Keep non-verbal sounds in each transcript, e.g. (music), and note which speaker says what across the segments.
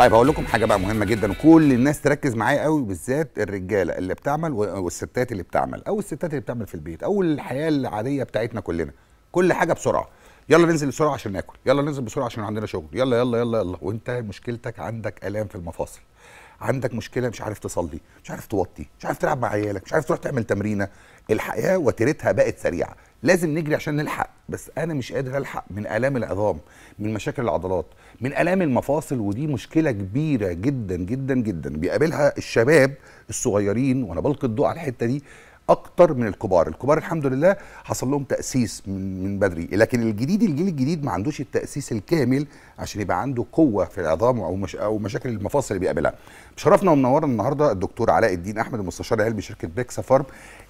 Speaker 1: طيب هقول لكم حاجه بقى مهمه جدا وكل الناس تركز معايا قوي بالذات الرجاله اللي بتعمل والستات اللي بتعمل او الستات اللي بتعمل في البيت او الحياه العاديه بتاعتنا كلنا كل حاجه بسرعه يلا ننزل بسرعه عشان ناكل يلا ننزل بسرعه عشان عندنا شغل يلا يلا يلا يلا وانت مشكلتك عندك الام في المفاصل عندك مشكله مش عارف تصلي مش عارف توطي مش عارف تلعب مع عيالك مش عارف تروح تعمل تمرينه الحياه وتيرتها بقت سريعه لازم نجري عشان نلحق بس انا مش قادر الحق من الام العظام من مشاكل العضلات من الام المفاصل ودي مشكله كبيره جدا جدا جدا بيقابلها الشباب الصغيرين وانا بلقي الضوء على الحته دي اكتر من الكبار الكبار الحمد لله حصل لهم تاسيس من بدري لكن الجديد الجيل الجديد ما عندوش التاسيس الكامل عشان يبقى عنده قوه في العظام او مش او مشاكل المفاصل اللي بيقابلها بشرفنا ومنورنا النهارده الدكتور علاء الدين احمد المستشار العلمي شركه بيكسا فارم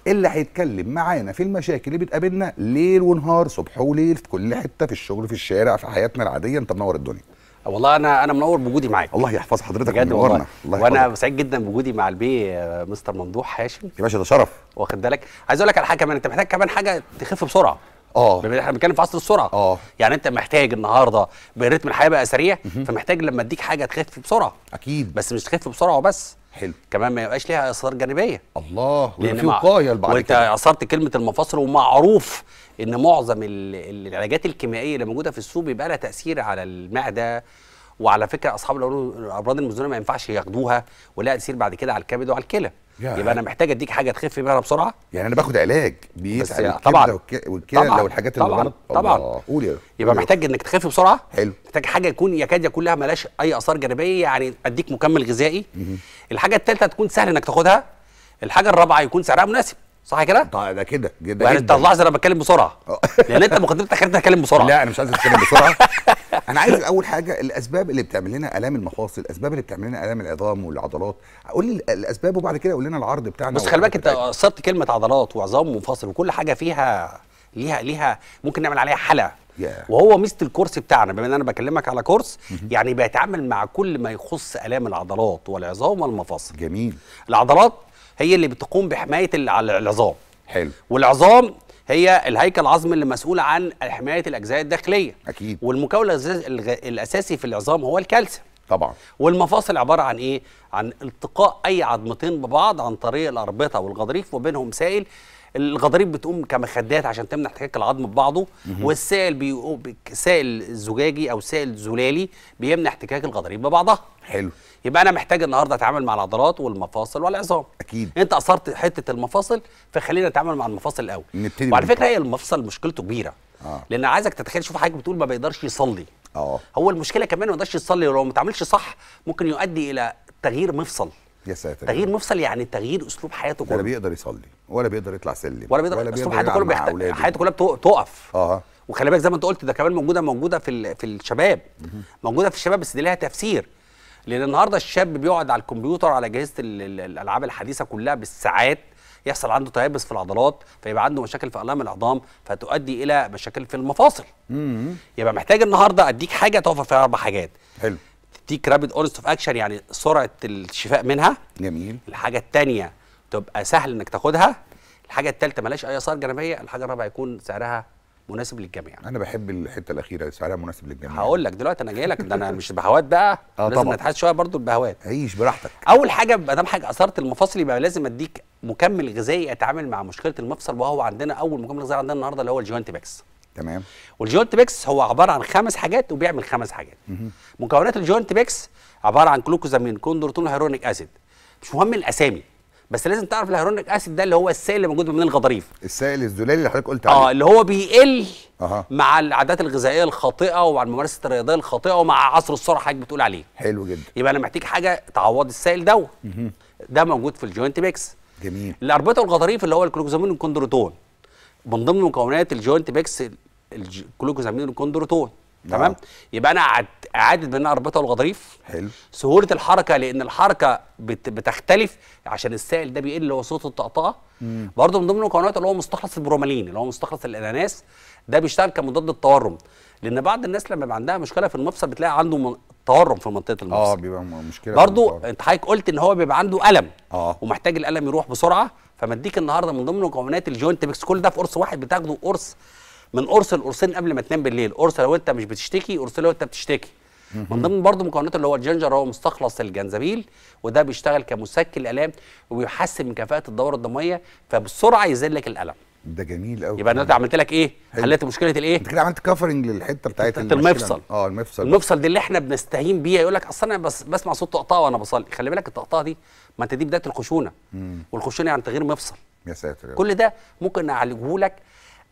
Speaker 1: اللي هيتكلم معانا في المشاكل اللي بتقابلنا ليل ونهار صبح وليل في كل حته في الشغل في
Speaker 2: الشارع في حياتنا العاديه انت منور الدنيا والله انا انا منور بوجودي معاك الله يحفظ حضرتك بجد والله وانا سعيد جدا بوجودي مع البي آه، مستر ممدوح هاشم يا باشا ده شرف واخد بالك عايز اقول لك على حاجه كمان انت محتاج كمان حاجه تخف بسرعه اه احنا بنتكلم في عصر السرعه اه يعني انت محتاج النهارده بريتم الحياه بقى سريع فمحتاج لما اديك حاجه تخف بسرعه اكيد بس مش تخف بسرعه وبس حلو كمان ما يبقاش ليها اثار جانبيه الله لان في وقايه بعد وانت اثرت كلمه المفاصل ومعروف ان معظم العلاجات الكيميائيه اللي موجوده في السوق بيبقى لها تاثير على المعده وعلى فكره اصحاب الامراض المزمنه ما ينفعش ياخدوها ولها تاثير بعد كده على الكبد وعلى الكلى يبقى انا محتاج اديك حاجه تخف بيها بسرعه يعني انا باخد علاج بيسعد يعني طبعا والكلى لو الحاجات اللي غلط طبعا
Speaker 1: قول يا يبقى محتاج
Speaker 2: انك تخف بسرعه حلو محتاج حاجه يكون يكاد يكون لها ملاش اي اثار جانبيه يعني اديك مكمل غذائي الحاجه الثالثه تكون سهل انك تاخدها الحاجه الرابعه يكون سعرها مناسب صح كده؟ طيب ده كده جدا يعني انت طلعت انا بتكلم بسرعه آه. لان انت مقدمتك خلتني اتكلم بسرعه لا انا مش عايز اتكلم بسرعه
Speaker 1: (laughs) انا عايز اول حاجه الاسباب اللي بتعمل لنا الام المفاصل الاسباب اللي بتعمل لنا الام العظام والعضلات قول لي الاسباب وبعد كده قول لنا العرض بتاعنا بص خلي بالك
Speaker 2: انت قصدت كلمه عضلات وعظام ومفاصل وكل حاجه فيها ليها ليها ممكن نعمل عليها حلقه yeah. وهو ميزه الكورس بتاعنا بما ان انا بكلمك على كورس mm -hmm. يعني بيتعامل مع كل ما يخص الام العضلات والعظام والمفاصل جميل العضلات هي اللي بتقوم بحمايه العظام حلو والعظام هي الهيكل العظمي اللي مسؤول عن حمايه الاجزاء الداخليه اكيد والمكون الاساسي في العظام هو الكالسيوم طبعا والمفاصل عباره عن ايه عن التقاء اي عظمتين ببعض عن طريق الاربطه والغضاريف وبينهم سائل الغضاريف بتقوم كمخدات عشان تمنع احتكاك العظم ببعضه والسائل بيقوم سائل زجاجي او سائل زلالي بيمنع احتكاك الغضاريف ببعضها حلو يبقى انا محتاج النهارده اتعامل مع العضلات والمفاصل والعظام اكيد انت اثرت حته المفاصل فخلينا نتعامل مع المفاصل الاول نبتدي وعلى فكره هي المفصل مشكلته كبيره آه. لان عايزك تتخيل شوف حضرتك بتقول ما بيقدرش يصلي اه هو المشكله كمان ما يقدرش يصلي ولو ما تعملش صح ممكن يؤدي الى تغيير مفصل يا ساتر تغيير مفصل يعني تغيير اسلوب حياته كله ولا بيقدر يصلي ولا بيقدر يطلع سلم ولا بيقدر ولا اسلوب حياته كله بيحتاج حياته كلها بتقف اه وخلي بالك زي ما انت قلت ده كمان موجوده موجوده في في الشباب موجوده في الشباب بس دي لها تفسير لان النهارده الشاب بيقعد على الكمبيوتر على اجهزه الالعاب الحديثه كلها بالساعات يحصل عنده تيبس في العضلات فيبقى عنده مشاكل في الام العظام فتؤدي الى مشاكل في المفاصل يبقى محتاج النهارده اديك حاجه توفر فيها اربع حاجات حلو تديك رابيد اورست اوف اكشن يعني سرعه الشفاء منها جميل الحاجه الثانيه تبقى سهل انك تاخدها الحاجه الثالثه ملهاش اي اثار جانبيه الحاجه الرابعه يكون سعرها مناسب للجميع انا بحب الحته الاخيره سعرها مناسب للجميع هقول لك دلوقتي انا جاي لك ده انا مش بهوات بقى (laughs) آه لازم نتحدث شويه برضو البهوات عيش براحتك اول حاجه ما دام حاجه اثرت المفاصل يبقى لازم اديك مكمل غذائي اتعامل مع مشكله المفصل وهو عندنا اول مكمل غذائي عندنا النهارده اللي هو الجوانت باكس تمام والجوينت بيكس هو عباره عن خمس حاجات وبيعمل خمس حاجات مم. مكونات الجوينت بيكس عباره عن جلوكوزامين كوندرتون هيرونيك اسيد مش مهم الاسامي بس لازم تعرف الهيرونيك اسيد ده اللي هو السائل اللي موجود من الغضاريف السائل الزلالي اللي حضرتك قلت آه، عليه اه اللي هو بيقل أه. مع العادات الغذائيه الخاطئه ومع الممارسه الرياضيه الخاطئه ومع عصر السرعه حضرتك بتقول عليه حلو جدا يبقى انا محتاج حاجه تعوض السائل دوت ده موجود في الجوينت بيكس جميل الاربطه والغضاريف اللي هو الكلوكوزامين والكوندروتون من ضمن مكونات الجوينت بيكس الجلوكوز عاملين الكوندروتون نعم. تمام يبقى انا اعاده بناء اربطه والغضاريف حلو سهوله الحركه لان الحركه بت بتختلف عشان السائل ده بيقل هو صوت الطقطقه برضه من ضمن المكونات اللي هو مستخلص البرومالين اللي هو مستخلص الاناناس ده بيشتغل كمضاد للتورم لان بعض الناس لما بيبقى عندها مشكله في المفصل بتلاقي عنده تورم في منطقه آه، المفصل اه
Speaker 1: بيبقى مشكله برضه
Speaker 2: انت حضرتك قلت ان هو بيبقى عنده الم اه ومحتاج الالم يروح بسرعه فمديك النهارده من ضمن مكونات الجوينت بيكس كل ده في قرص واحد بتاخده قرص من قرص لقرصين قبل ما تنام بالليل قرص لو انت مش بتشتكي قرص لو انت بتشتكي من ضمن برضه مكوناته اللي هو الجنجر هو مستخلص الجنزبيل وده بيشتغل كمسكن الالام وبيحسن من كفاءه الدوره الدمويه فبسرعه يزيل لك الالم ده جميل قوي يبقى انا عملت لك ايه حليت مشكله الايه انت
Speaker 1: كده عملت كفرنج للحته بتاعت المفصل اه المفصل
Speaker 2: المفصل دي اللي احنا بنستهين بيها يقول لك اصل انا بس بسمع صوت طقطقه وانا بصلي خلي بالك الطقطقه دي ما انت دي بدايه الخشونه والخشونه يعني تغيير مفصل يا ساتر كل ده ممكن اعالجه لك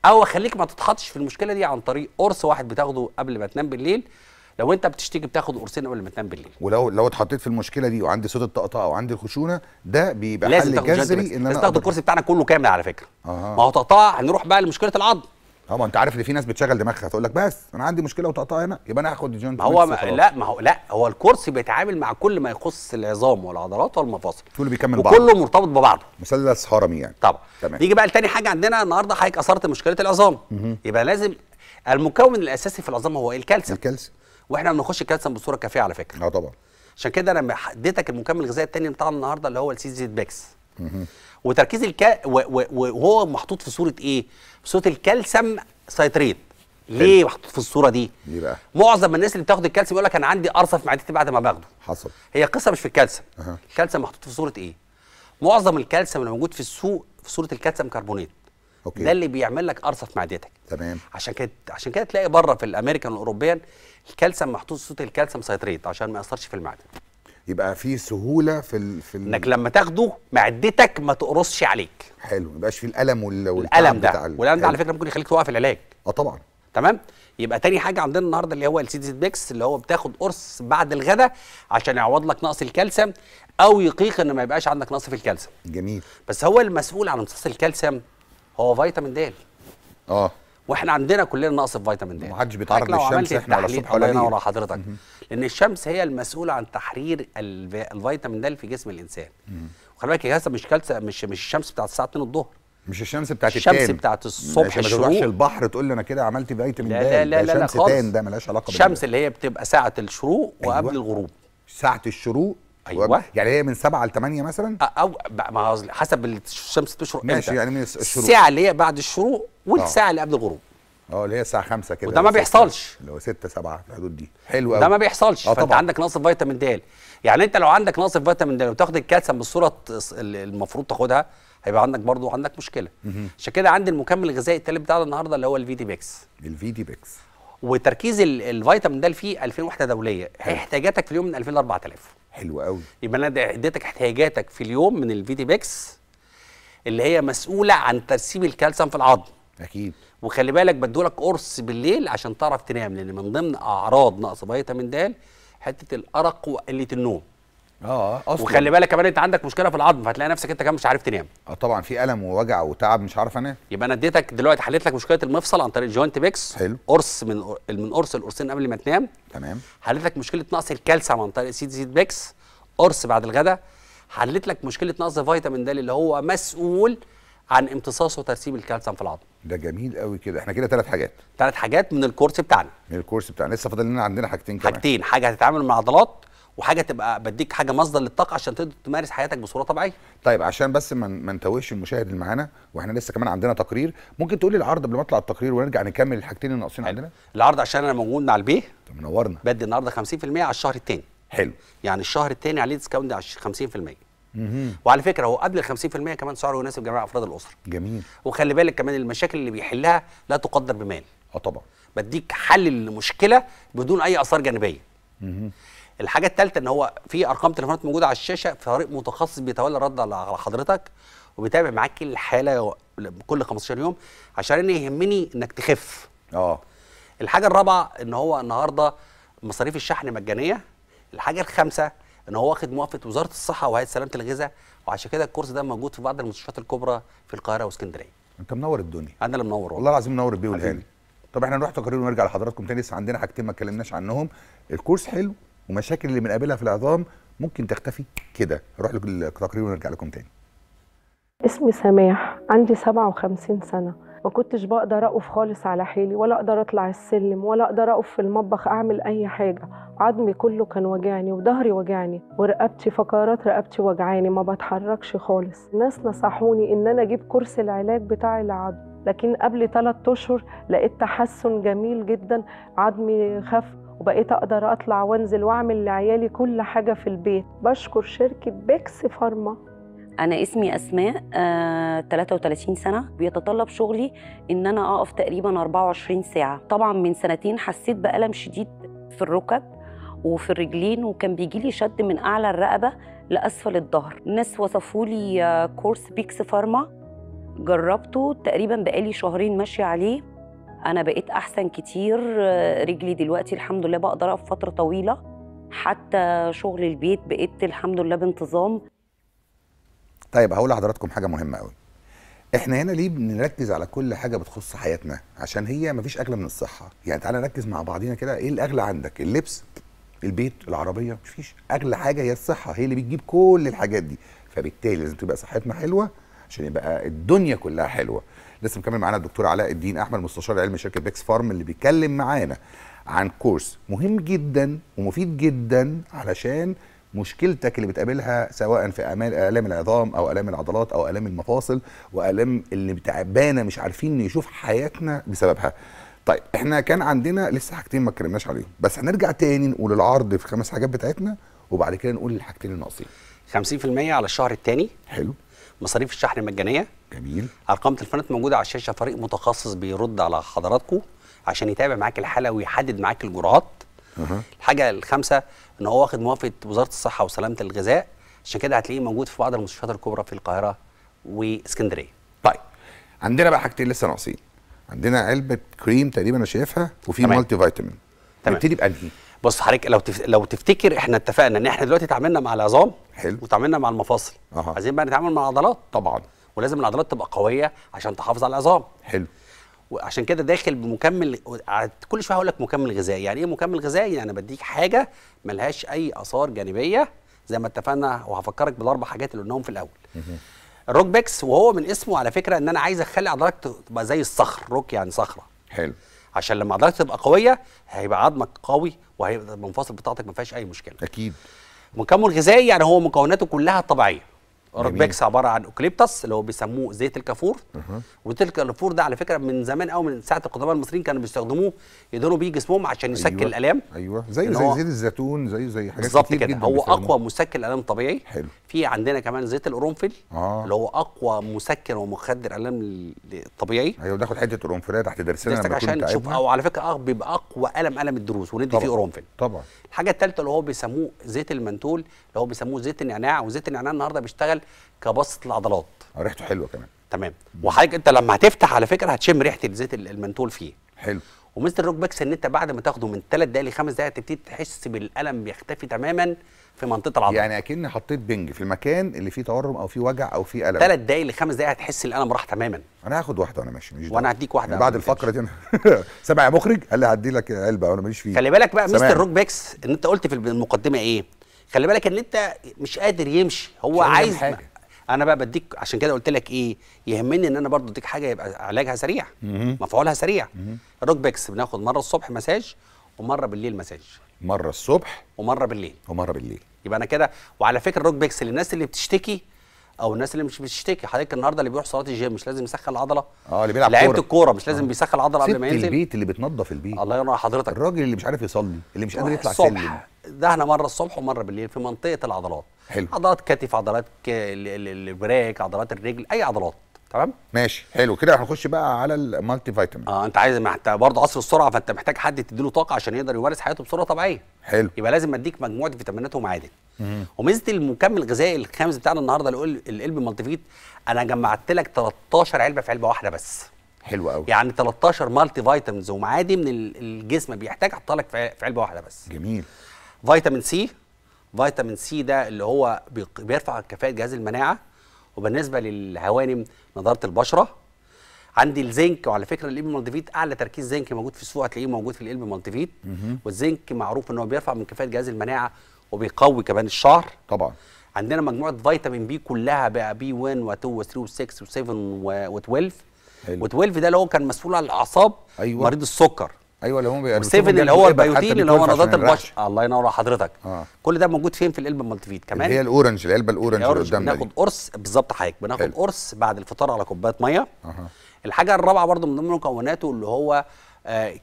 Speaker 2: او اخليك ما تتحطش في المشكله دي عن طريق قرص واحد بتاخده قبل ما تنام بالليل لو انت بتشتكي بتاخد قرصين قبل ما تنام بالليل
Speaker 1: ولو لو اتحطيت في المشكله دي وعندي صوت الطقطقه وعندي الخشونه ده بيبقى لازم حل جذري ان انا لازم تاخد الكرسي بتاعنا كله كامل على فكره آه. ما هو طقطقه هنروح بقى لمشكله العظم اه ما انت عارف ان في ناس بتشغل دماغها تقول لك بس انا عندي مشكله وطقطقه هنا يبقى انا هاخد جون هو ما لا ما هو
Speaker 2: لا هو الكرسي بيتعامل مع كل ما يخص العظام والعضلات والمفاصل كله بيكمل بعضه وكله مرتبط ببعضه مثلث هرمي يعني طبعا تمام نيجي بقى لتاني حاجه عندنا النهارده حضرتك اثرت مشكله العظام يبقى لازم المكون الاساسي في العظام هو الكالسيوم الكالسيوم واحنا بنخش الكالسيوم بصوره كافيه على فكره اه طبعا عشان كده انا اديتك المكمل الغذائي الثاني بتاع النهارده اللي هو زيت بيكس وتركيز الك وهو محطوط في صوره ايه؟ في صوره الكالسيوم سيتريت ليه محطوط في الصوره دي؟ ليه بقى؟ معظم الناس اللي بتاخد الكالسيوم يقول لك انا عندي قرصه في معدتي بعد ما باخده حصل هي قصه مش في الكالسيوم أه. الكالسيوم محطوط في صوره ايه؟ معظم الكالسيوم اللي موجود في السوق في صوره الكالسيوم كربونات أوكي. ده اللي بيعمل لك قرصه في معدتك تمام عشان كده عشان كده تلاقي بره في الامريكان والاوروبيان الكالسيوم محطوط صوره الكالسيوم سيتريت عشان ما ياثرش في المعده يبقى في سهوله في ال... في ال... انك لما تاخده معدتك ما تقرصش عليك حلو ما يبقاش في الالم
Speaker 1: وال... الالم ده
Speaker 2: والالم ده على فكره ممكن يخليك توقف العلاج اه طبعا تمام يبقى تاني حاجه عندنا النهارده اللي هو السيتيز بيكس اللي هو بتاخد قرص بعد الغداء عشان يعوض لك نقص الكالسيوم او يقيك ان ما يبقاش عندك نقص في الكالسيوم جميل بس هو المسؤول عن امتصاص الكالسيوم هو فيتامين د اه واحنا عندنا كلنا نقص في فيتامين د محدش بيتعرض للشمس احنا ولا الصبح ولا هنا ولا حضرتك لان الشمس هي المسؤوله عن تحرير الفيتامين د في جسم الانسان وخلي بالك الجهاز مش كالسة مش مش الشمس بتاعت الساعه 2 الظهر مش الشمس بتاعت الشمس بتاعت الصبح الشروق ما تروحش البحر
Speaker 1: تقول لي انا كده عملت فيتامين د لا لا لا, لا, خالص ده ملهاش علاقه بالشمس اللي
Speaker 2: هي بتبقى ساعه الشروق وقبل أيوة. الغروب ساعه الشروق ايوه
Speaker 1: يعني هي من 7 ل 8 مثلا او ما حسب الشمس بتشرق ماشي يعني من الشروق الساعه
Speaker 2: اللي هي بعد الشروق والساعه آه. اللي
Speaker 1: قبل الغروب اه اللي هي الساعه 5 كده وده ما بيحصلش اللي هو 6 7 في الحدود دي حلو قوي ده ما بيحصلش آه فانت
Speaker 2: عندك نقص فيتامين د يعني انت لو عندك نقص فيتامين د وتاخد الكالسيوم بالصوره المفروض تاخدها هيبقى عندك برضو عندك مشكله عشان كده عندي المكمل الغذائي التالت بتاعنا النهارده اللي هو الفي دي بيكس الفي دي بيكس وتركيز الفيتامين د فيه 2000 وحده دوليه احتياجاتك في اليوم من 2000 ل 4000 حلو قوي يبقى انا اديتك احتياجاتك في اليوم من الفيتي بيكس اللي هي مسؤوله عن ترسيب الكالسيوم في العظم اكيد وخلي بالك بدولك قرص بالليل عشان تعرف تنام لان من ضمن اعراض نقص فيتامين د حته الارق وقله النوم اه اصلا وخلي بالك كمان انت عندك مشكله في العظم فهتلاقي نفسك انت كمان مش عارف تنام
Speaker 1: اه طبعا في الم ووجع وتعب مش
Speaker 2: عارف انام يبقى انا اديتك دلوقتي حليت لك مشكله المفصل عن طريق الجوينت بيكس حلو قرص من من قرص القرصين قبل ما تنام تمام حليت لك مشكله نقص الكالسيوم عن طريق سيد زيت بيكس قرص بعد الغداء حليت لك مشكله نقص فيتامين د اللي هو مسؤول عن امتصاص وترسيب الكالسيوم في العظم ده جميل قوي كده احنا كده ثلاث حاجات ثلاث حاجات من الكورس بتاعنا من الكورس بتاعنا لسه فاضل لنا عندنا حاجتين كمان حاجتين حاجه هتتعامل مع عضلات وحاجه تبقى بديك حاجه مصدر
Speaker 1: للطاقه عشان تقدر تمارس حياتك بصوره طبيعيه طيب عشان بس ما من نتوهش المشاهد اللي معانا واحنا لسه كمان عندنا تقرير ممكن تقول لي العرض قبل ما اطلع التقرير ونرجع نكمل الحاجتين اللي ناقصين عندنا
Speaker 2: العرض عشان انا موجود مع البيه طب منورنا بدي النهارده 50% على الشهر الثاني حلو يعني الشهر الثاني عليه ديسكاونت على 50% وعلى فكره هو قبل ال 50% كمان سعره يناسب جميع افراد الاسره جميل وخلي بالك كمان المشاكل اللي بيحلها لا تقدر بمال اه طبعا بديك حل للمشكله بدون اي اثار جانبيه الحاجه الثالثه ان هو في ارقام تليفونات موجوده على الشاشه فريق متخصص بيتولى الرد على حضرتك وبيتابع معاك كل حاله كل 15 يوم عشان انا يهمني انك تخف اه الحاجه الرابعه ان هو النهارده مصاريف الشحن مجانيه الحاجه الخامسه ان هو واخد موافقه وزاره الصحه وهيئه سلامه الغذاء وعشان كده الكورس ده موجود في بعض المستشفيات الكبرى في القاهره واسكندريه
Speaker 1: انت منور الدنيا انا اللي منور والله العظيم منور بيه والهاني طب احنا نروح تقارير ونرجع لحضراتكم تاني لسه عندنا حاجتين ما اتكلمناش عنهم الكورس حلو ومشاكل اللي بنقابلها في العظام ممكن تختفي كده نروح للتقرير ونرجع لكم تاني
Speaker 2: اسمي سماح عندي 57 سنة ما كنتش بقدر اقف خالص على حيلي ولا اقدر اطلع السلم ولا اقدر اقف في المطبخ اعمل اي حاجه عظمي كله كان وجعني وظهري وجعني ورقبتي فقرات رقبتي وجعاني ما بتحركش خالص الناس نصحوني ان انا اجيب كرسي العلاج بتاع العظم لكن قبل 3 اشهر لقيت تحسن جميل جدا عظمي خف وبقيت أقدر أطلع وأنزل وأعمل لعيالي كل حاجة في البيت بشكر شركة بيكس فارما أنا اسمي أسماء آه 33 سنة بيتطلب شغلي إن أنا أقف تقريبا 24 ساعة طبعا من سنتين حسيت بألم شديد في الركب وفي الرجلين وكان بيجي لي شد من أعلى الرقبة لأسفل الظهر الناس وصفوا لي آه، كورس بيكس فارما جربته تقريبا بقالي شهرين ماشية عليه انا بقيت احسن كتير رجلي دلوقتي الحمد لله بقدر اقف فتره طويله حتى شغل البيت بقيت الحمد لله بانتظام
Speaker 1: طيب هقول لحضراتكم حاجه مهمه قوي احنا هنا ليه بنركز على كل حاجه بتخص حياتنا عشان هي مفيش اغلى من الصحه يعني تعالى نركز مع بعضينا كده ايه الاغلى عندك اللبس البيت العربيه مفيش اغلى حاجه هي الصحه هي اللي بتجيب كل الحاجات دي فبالتالي لازم تبقى صحتنا حلوه عشان يبقى الدنيا كلها حلوه لسه مكمل معانا الدكتور علاء الدين احمد مستشار علم شركه بيكس فارم اللي بيتكلم معانا عن كورس مهم جدا ومفيد جدا علشان مشكلتك اللي بتقابلها سواء في الام العظام او الام العضلات او الام المفاصل والام اللي تعبانه مش عارفين نشوف حياتنا بسببها طيب احنا كان عندنا لسه حاجتين ما اتكلمناش عليهم بس هنرجع تاني نقول العرض في خمس حاجات بتاعتنا وبعد كده نقول الحاجتين الناقصين
Speaker 2: 50% على الشهر الثاني حلو مصاريف الشحن مجانيه جميل ارقام تليفونات موجوده على الشاشه فريق متخصص بيرد على حضراتكم عشان يتابع معاك الحاله ويحدد معاك الجرعات أه. الحاجه الخامسه ان هو واخد موافقه وزاره الصحه وسلامه الغذاء عشان كده هتلاقيه موجود في بعض المستشفيات الكبرى في القاهره واسكندريه طيب عندنا بقى حاجتين لسه ناقصين عندنا علبه كريم تقريبا انا شايفها وفي مالتي فيتامين تمام نبتدي بانهي بص حضرتك لو تف... لو تفتكر احنا اتفقنا ان احنا دلوقتي اتعاملنا مع العظام حلو وتعاملنا مع المفاصل أه. عايزين بقى نتعامل مع العضلات طبعا ولازم العضلات تبقى قويه عشان تحافظ على العظام حلو وعشان كده داخل بمكمل كل شويه هقول لك مكمل غذائي يعني ايه مكمل غذائي يعني انا بديك حاجه ملهاش اي اثار جانبيه زي ما اتفقنا وهفكرك بالاربع حاجات اللي قلناهم في الاول الروك بيكس وهو من اسمه على فكره ان انا عايز اخلي عضلاتك تبقى زي الصخر روك يعني صخره حلو عشان لما عضلاتك تبقى قويه هيبقى عظمك قوي وهيبقى المنفصل بتاعتك ما فيهاش اي مشكله اكيد مكون غذائي يعني هو مكوناته كلها طبيعيه ارباكس عباره عن اوكليبتس اللي هو بيسموه زيت الكافور وتلك الكافور ده على فكره من زمان قوي من ساعه القدماء المصريين كانوا بيستخدموه يدهنوا بيه جسمهم عشان يسكن أيوة. الالام ايوه زيه زي زيت
Speaker 1: الزيتون زيه زي حاجات بالظبط كده هو اقوى
Speaker 2: مسكن الالام طبيعي حلو في عندنا كمان زيت القرنفل آه. اللي هو اقوى مسكن ومخدر الالم الطبيعي ايوه ناخد حته قرنفليه تحت درسنا لما عشان نشوف او على فكره اه بيبقى اقوى الم الم الدروس وندي فيه قرنفل طبعا الحاجه الثالثه اللي هو بيسموه زيت المنتول اللي هو بيسموه زيت النعناع وزيت النعناع النهارده بيشتغل كبسط العضلات آه، ريحته حلوه كمان تمام وحضرتك انت لما هتفتح على فكره هتشم ريحه الزيت المنتول فيه حلو ومستر روك باكس ان انت بعد ما تاخده من 3 دقائق لخمس دقائق تبتدي تحس بالالم بيختفي تماما في منطقه العضله يعني اكن حطيت بنج في المكان اللي فيه تورم او فيه وجع او فيه الم 3 دقائق لخمس دقائق هتحس الالم راح تماما انا
Speaker 1: هاخد واحده وانا ماشي مش وانا
Speaker 2: هديك واحده يعني بعد
Speaker 1: الفقره دي انا (laughs) سامع يا مخرج قال لي هدي لك علبه وانا ماليش
Speaker 2: فيه خلي بالك بقى مستر روك باكس ان انت قلت في المقدمه ايه خلي بالك ان انت مش قادر يمشي هو مش عايز حاجة. انا بقى بديك عشان كده قلت لك ايه يهمني ان انا برضو اديك حاجه يبقى علاجها سريع مفعولها سريع الروكبكس بناخد مره الصبح مساج ومره بالليل مساج مره الصبح ومره بالليل ومره بالليل يبقى انا كده وعلى فكره الروكبكس للناس اللي بتشتكي او الناس اللي مش بتشتكي حضرتك النهارده اللي بيروح صالات الجيم مش لازم يسخن العضله اه اللي بيلعب لعيبه الكوره مش لازم آه. بيسخن العضله قبل ما ينزل البيت
Speaker 1: اللي بتنظف البيت الله ينور حضرتك الراجل اللي مش عارف يصلي اللي مش قادر يطلع سلم
Speaker 2: ده احنا مره الصبح ومره بالليل في منطقه العضلات حلو عضلات كتف عضلات البراك عضلات الرجل اي عضلات تمام ماشي حلو كده هنخش بقى على المالتي فيتامين اه انت عايز محت... برضه عصر السرعه فانت محتاج حد تديله طاقه عشان يقدر يمارس حياته بصوره طبيعيه حلو يبقى لازم اديك مجموعه فيتامينات ومعادن وميزه المكمل الغذائي الخامس بتاعنا النهارده اللي هو القلب مالتيفيت انا جمعت لك 13 علبه في علبه واحده بس حلو قوي يعني 13 مالتي فيتامينز ومعادن من الجسم بيحتاج احطها لك في علبه واحده بس جميل فيتامين سي فيتامين سي ده اللي هو بيرفع كفاءه جهاز المناعه وبالنسبه للهوانم نضاره البشره عندي الزنك وعلى فكره الالب مالتيفيت اعلى تركيز زنك موجود في السوق هتلاقيه موجود في القلب مالتيفيت والزنك معروف ان هو بيرفع من كفاءه جهاز المناعه وبيقوي كمان الشعر طبعا عندنا مجموعه فيتامين بي كلها بقى بي 1 و2 و3 و6 و7 و12 و12 ده اللي هو كان مسؤول عن الاعصاب أيوة. مريض السكر
Speaker 1: ايوه اللي هو و7 اللي هو البيوتين اللي هو نضاره البشره
Speaker 2: الله ينور حضرتك آه. كل ده موجود فين في العلبه المالتيفيت كمان اللي هي الاورنج العلبه الاورنج اللي قدامنا بناخد قرص بالظبط حضرتك بناخد قرص بعد الفطار على كوبايه ميه آه. الحاجه الرابعه برضو من ضمن مكوناته اللي هو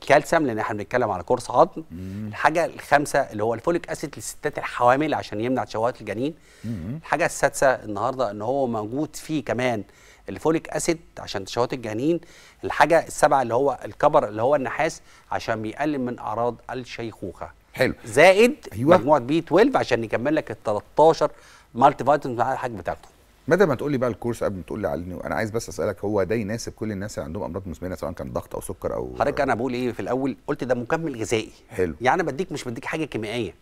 Speaker 2: كالسيوم لان احنا بنتكلم على قرص عظم الحاجه الخامسه اللي هو الفوليك اسيد للستات الحوامل عشان يمنع تشوهات الجنين الحاجه السادسه النهارده ان هو موجود فيه كمان الفوليك اسيد عشان تشوهات الجنين الحاجه السابعه اللي هو الكبر اللي هو النحاس عشان بيقلل من اعراض الشيخوخه حلو زائد أيوة. مجموعه بي 12 عشان نكمل لك ال 13 مالتي فيتامين مع الحاج بتاعته مدى ما تقولي بقى الكورس قبل ما تقولي علني وانا انا عايز بس اسالك هو ده يناسب كل الناس اللي عندهم امراض مزمنه سواء كان ضغط او سكر او حضرتك انا بقول ايه في الاول قلت ده مكمل غذائي حلو يعني انا بديك مش بديك حاجه كيميائيه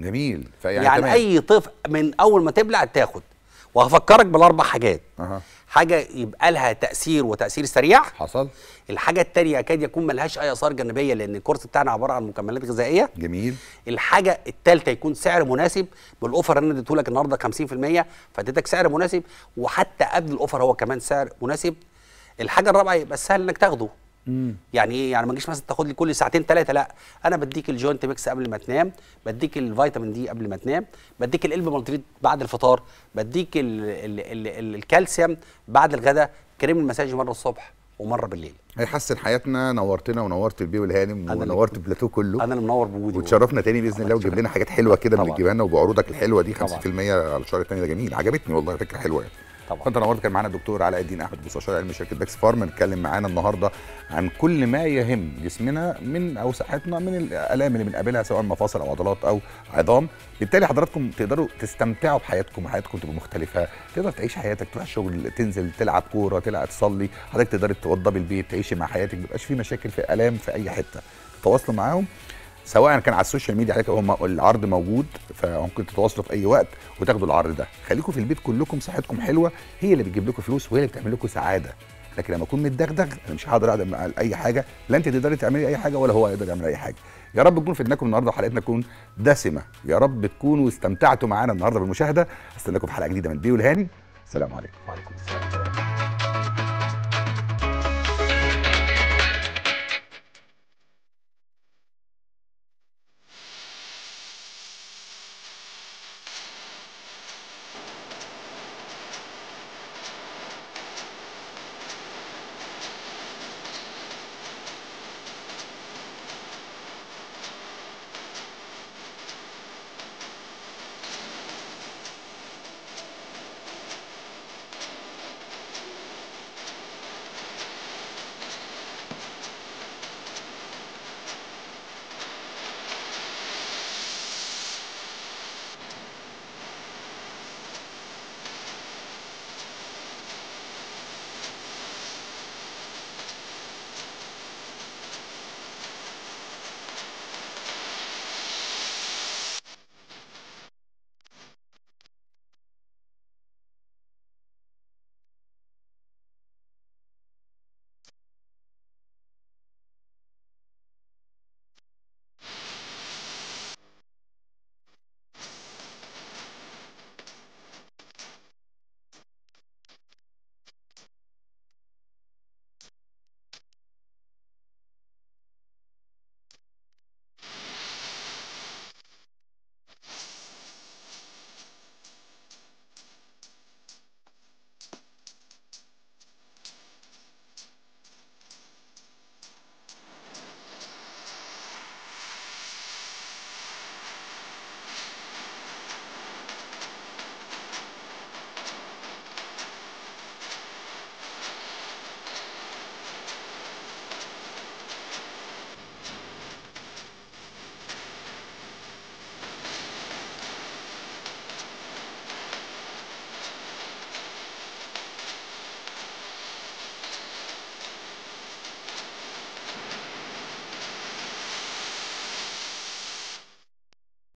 Speaker 2: جميل يعني, يعني تمام. اي طفل من اول ما تبلع تاخد وهفكرك بالاربع حاجات أه. حاجه يبقى لها تاثير وتاثير سريع حصل الحاجه الثانيه يكاد يكون ملهاش اي اثار جانبيه لان الكورس بتاعنا عباره عن مكملات غذائيه جميل الحاجه الثالثه يكون سعر مناسب بالاوفر اللي انا اديته لك النهارده 50% فاديتك سعر مناسب وحتى قبل الاوفر هو كمان سعر مناسب الحاجه الرابعه يبقى سهل انك تاخده مم. يعني ايه يعني ما تجيش مثلا تاخد لي كل ساعتين ثلاثه لا انا بديك الجوينت ميكس قبل ما تنام بديك الفيتامين دي قبل ما تنام بديك الالب مالتريت بعد الفطار بديك الـ الـ الـ الـ الكالسيوم بعد الغداء كريم المساج مره الصبح ومره بالليل
Speaker 1: هيحسن حياتنا نورتنا ونورت البي والهانم ونورت البلاتو كله انا اللي منور بوجودي وتشرفنا تاني باذن الله وجيب لنا حاجات حلوه كده من الجبانه وبعروضك الحلوه دي 50% على الشهر الثاني ده جميل عجبتني والله فكره حلوه يعني طبعا فانت نورت كان معانا الدكتور علاء الدين احمد مستشار علمي شركه باكس فارم اتكلم معانا النهارده عن كل ما يهم جسمنا من او صحتنا من الالام اللي بنقابلها سواء مفاصل او عضلات او عظام بالتالي حضراتكم تقدروا تستمتعوا بحياتكم وحياتكم تبقى مختلفه تقدر تعيش حياتك تروح الشغل تنزل تلعب كوره تلعب تصلي حضرتك تقدر توضبي البيت تعيشي مع حياتك ما في مشاكل في الام في اي حته تواصلوا معاهم سواء كان على السوشيال ميديا حضرتك هم العرض موجود فممكن تتواصلوا في اي وقت وتاخدوا العرض ده خليكم في البيت كلكم صحتكم حلوه هي اللي بتجيب لكم فلوس وهي اللي بتعمل لكم سعاده لكن لما اكون متدغدغ انا مش هقدر اقدم اي حاجه لا انت تقدري تعملي اي حاجه ولا هو يقدر يعمل اي حاجه يا رب تكون فدناكم النهارده وحلقتنا تكون دسمه يا رب تكونوا استمتعتوا معانا النهارده بالمشاهده استناكم في حلقه جديده من بيو الهاني سلام عليكم وعليكم السلام